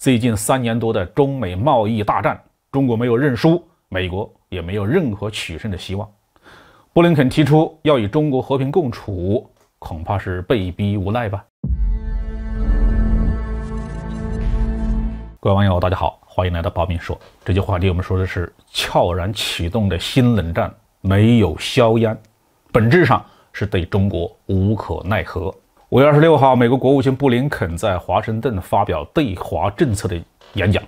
最近三年多的中美贸易大战，中国没有认输，美国也没有任何取胜的希望。布林肯提出要与中国和平共处，恐怕是被逼无奈吧。各位网友，大家好，欢迎来到保民说。这句话题我们说的是悄然启动的新冷战，没有硝烟，本质上是对中国无可奈何。五月二十六号，美国国务卿布林肯在华盛顿发表对华政策的演讲，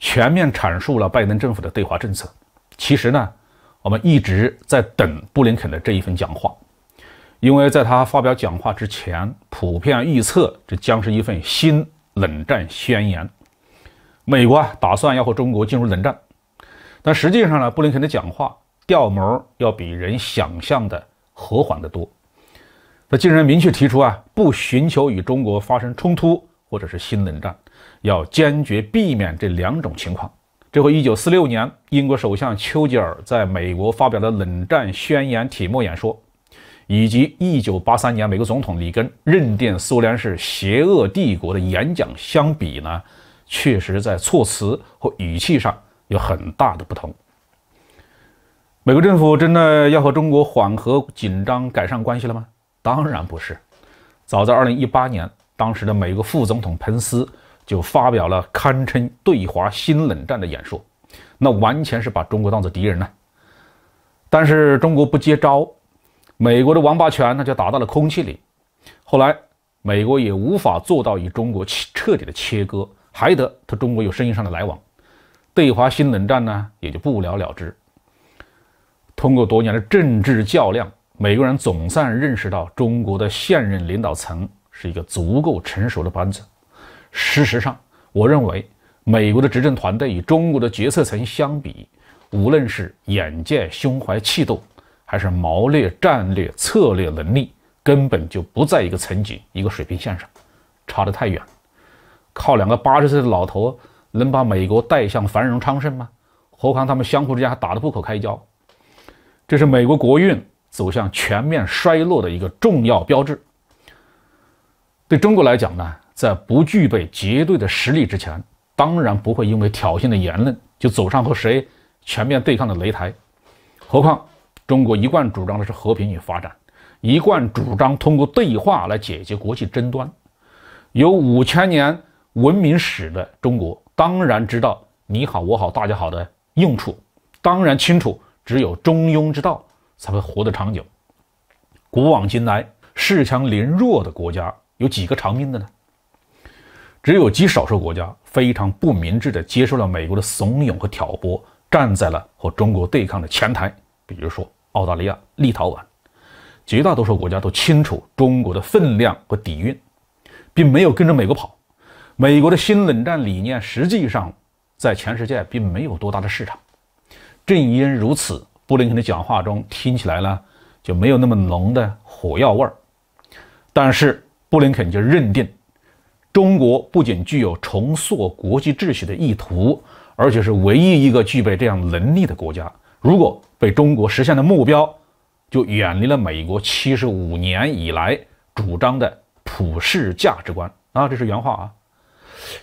全面阐述了拜登政府的对华政策。其实呢，我们一直在等布林肯的这一份讲话，因为在他发表讲话之前，普遍预测这将是一份新冷战宣言，美国啊打算要和中国进入冷战。但实际上呢，布林肯的讲话调门要比人想象的和缓得多。他竟然明确提出啊，不寻求与中国发生冲突或者是新冷战，要坚决避免这两种情况。这和1946年英国首相丘吉尔在美国发表的冷战宣言铁幕演说，以及1983年美国总统里根认定苏联是邪恶帝国的演讲相比呢，确实在措辞和语气上有很大的不同。美国政府真的要和中国缓和紧张、改善关系了吗？当然不是。早在2018年，当时的美国副总统彭斯就发表了堪称对华新冷战的演说，那完全是把中国当做敌人呢。但是中国不接招，美国的王八拳那就打到了空气里。后来美国也无法做到与中国彻彻底的切割，还得和中国有生意上的来往，对华新冷战呢也就不了了之。通过多年的政治较量。美国人总算认识到，中国的现任领导层是一个足够成熟的班子。事实上，我认为美国的执政团队与中国的决策层相比，无论是眼界、胸怀、气度，还是谋略、战略、策略能力，根本就不在一个层级、一个水平线上，差得太远。靠两个八十岁的老头能把美国带向繁荣昌盛吗？何况他们相互之间还打得不可开交，这是美国国运。走向全面衰落的一个重要标志。对中国来讲呢，在不具备绝对的实力之前，当然不会因为挑衅的言论就走上和谁全面对抗的擂台。何况中国一贯主张的是和平与发展，一贯主张通过对话来解决国际争端。有五千年文明史的中国，当然知道“你好我好大家好”的用处，当然清楚只有中庸之道。才会活得长久。古往今来，恃强凌弱的国家有几个长命的呢？只有极少数国家非常不明智的接受了美国的怂恿和挑拨，站在了和中国对抗的前台，比如说澳大利亚、立陶宛。绝大多数国家都清楚中国的分量和底蕴，并没有跟着美国跑。美国的新冷战理念实际上在全世界并没有多大的市场。正因如此。布林肯的讲话中听起来呢就没有那么浓的火药味儿，但是布林肯就认定，中国不仅具有重塑国际秩序的意图，而且是唯一一个具备这样能力的国家。如果被中国实现的目标，就远离了美国七十五年以来主张的普世价值观啊，这是原话啊。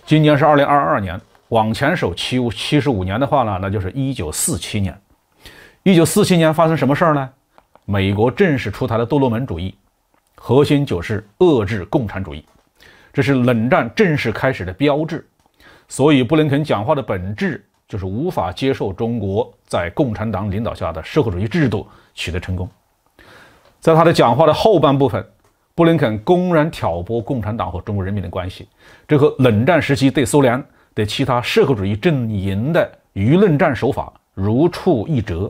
今年是二零二二年，往前数七五七十五年的话呢，那就是一九四七年。一九四七年发生什么事儿呢？美国正式出台了杜鲁门主义，核心就是遏制共产主义，这是冷战正式开始的标志。所以布林肯讲话的本质就是无法接受中国在共产党领导下的社会主义制度取得成功。在他的讲话的后半部分，布林肯公然挑拨共产党和中国人民的关系，这和冷战时期对苏联、对其他社会主义阵营的舆论战手法如出一辙。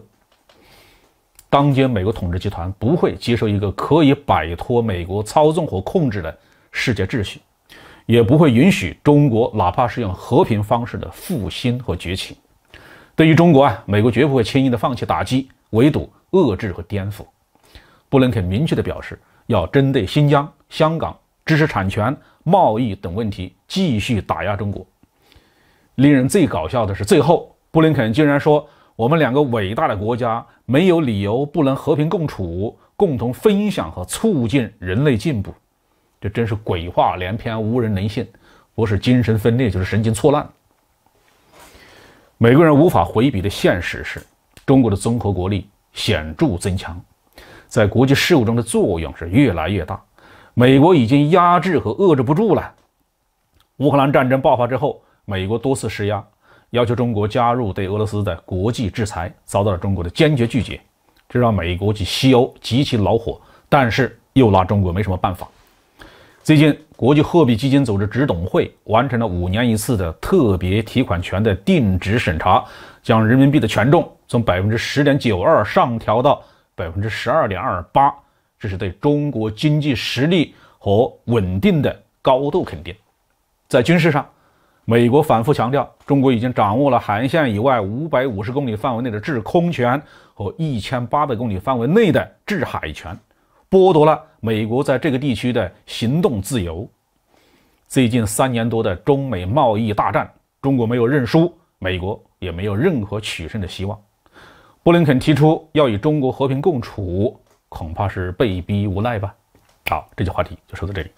当今美国统治集团不会接受一个可以摆脱美国操纵和控制的世界秩序，也不会允许中国哪怕是用和平方式的复兴和崛起。对于中国啊，美国绝不会轻易的放弃打击、围堵、遏制和颠覆。布林肯明确的表示，要针对新疆、香港、知识产权、贸易等问题继续打压中国。令人最搞笑的是，最后布林肯竟然说。我们两个伟大的国家没有理由不能和平共处，共同分享和促进人类进步。这真是鬼话连篇，无人能信，不是精神分裂就是神经错乱。美国人无法回避的现实是，中国的综合国力显著增强，在国际事务中的作用是越来越大。美国已经压制和遏制不住了。乌克兰战争爆发之后，美国多次施压。要求中国加入对俄罗斯的国际制裁，遭到了中国的坚决拒绝，这让美国及西欧极其恼火，但是又拿中国没什么办法。最近，国际货币基金组织执董会完成了五年一次的特别提款权的定值审查，将人民币的权重从百分之十点九二上调到百分之十二点二八，这是对中国经济实力和稳定的高度肯定。在军事上。美国反复强调，中国已经掌握了海岸线以外五百五十公里范围内的制空权和一千八百公里范围内的制海权，剥夺了美国在这个地区的行动自由。最近三年多的中美贸易大战，中国没有认输，美国也没有任何取胜的希望。布林肯提出要与中国和平共处，恐怕是被逼无奈吧。好，这期话题就说到这里。